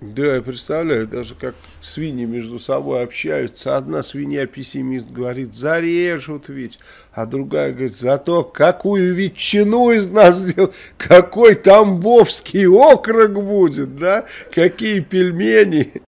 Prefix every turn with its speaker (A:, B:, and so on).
A: Да, я представляю, даже как свиньи между собой общаются. Одна свинья-пессимист говорит, зарежут ведь, а другая говорит, зато какую ветчину из нас сделал, какой тамбовский окорок будет, да, какие пельмени.